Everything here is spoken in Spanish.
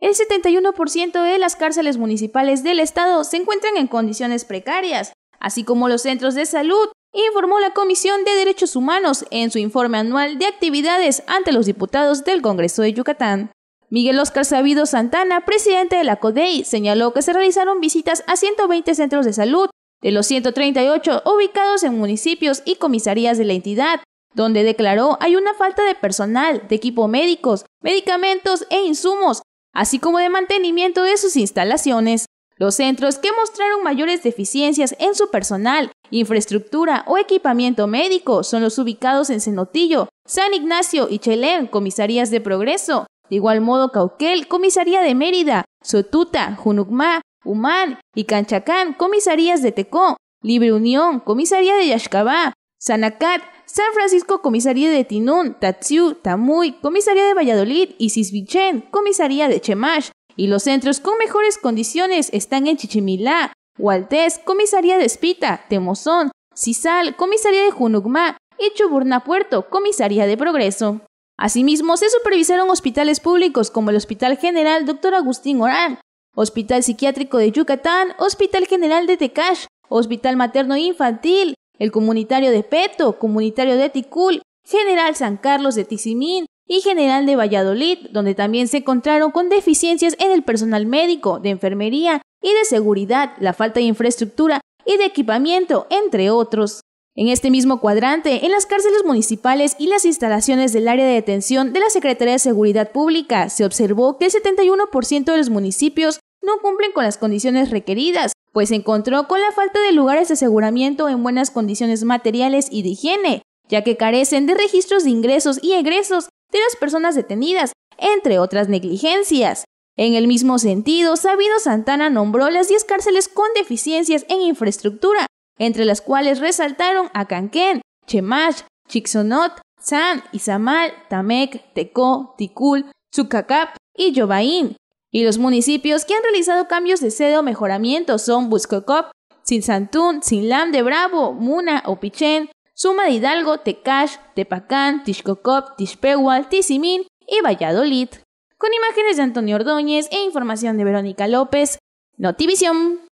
El 71% de las cárceles municipales del estado se encuentran en condiciones precarias, así como los centros de salud, informó la Comisión de Derechos Humanos en su informe anual de actividades ante los diputados del Congreso de Yucatán. Miguel Oscar Sabido Santana, presidente de la CODEI, señaló que se realizaron visitas a 120 centros de salud, de los 138 ubicados en municipios y comisarías de la entidad, donde declaró hay una falta de personal, de equipo médicos, medicamentos e insumos así como de mantenimiento de sus instalaciones. Los centros que mostraron mayores deficiencias en su personal, infraestructura o equipamiento médico son los ubicados en Cenotillo, San Ignacio y Chelén, comisarías de Progreso, de igual modo Cauquel, comisaría de Mérida, Sotuta, Junucmá, Humán y Canchacán, comisarías de Tecó, Libre Unión, comisaría de Yaxcabá, Sanacat, San Francisco, Comisaría de Tinún, Tatsiu, Tamuy, Comisaría de Valladolid y Sisvichen, Comisaría de Chemash. Y los centros con mejores condiciones están en Chichimilá, Hualtés, Comisaría de Espita, Temozón, Cisal, Comisaría de Junugma y Chuburna Puerto, Comisaría de Progreso. Asimismo, se supervisaron hospitales públicos como el Hospital General Dr. Agustín Orán, Hospital Psiquiátrico de Yucatán, Hospital General de Tecash, Hospital Materno Infantil, el comunitario de Peto, comunitario de Ticul, general San Carlos de Tizimín y general de Valladolid, donde también se encontraron con deficiencias en el personal médico, de enfermería y de seguridad, la falta de infraestructura y de equipamiento, entre otros. En este mismo cuadrante, en las cárceles municipales y las instalaciones del área de detención de la Secretaría de Seguridad Pública, se observó que el 71% de los municipios no cumplen con las condiciones requeridas pues se encontró con la falta de lugares de aseguramiento en buenas condiciones materiales y de higiene, ya que carecen de registros de ingresos y egresos de las personas detenidas, entre otras negligencias. En el mismo sentido, Sabido Santana nombró las 10 cárceles con deficiencias en infraestructura, entre las cuales resaltaron a Canquén, Chemash, Chixonot, San, Izamal, Tamec, Tecó, Ticul, Tzucacap y Yobain. Y los municipios que han realizado cambios de sede o mejoramiento son Buscocop, sin Sinlam de Bravo, Muna o Pichén, Suma de Hidalgo, Tecash, Tepacán, Tixcocop, Tixpehual, Tizimín y Valladolid. Con imágenes de Antonio Ordóñez e información de Verónica López, Notivisión.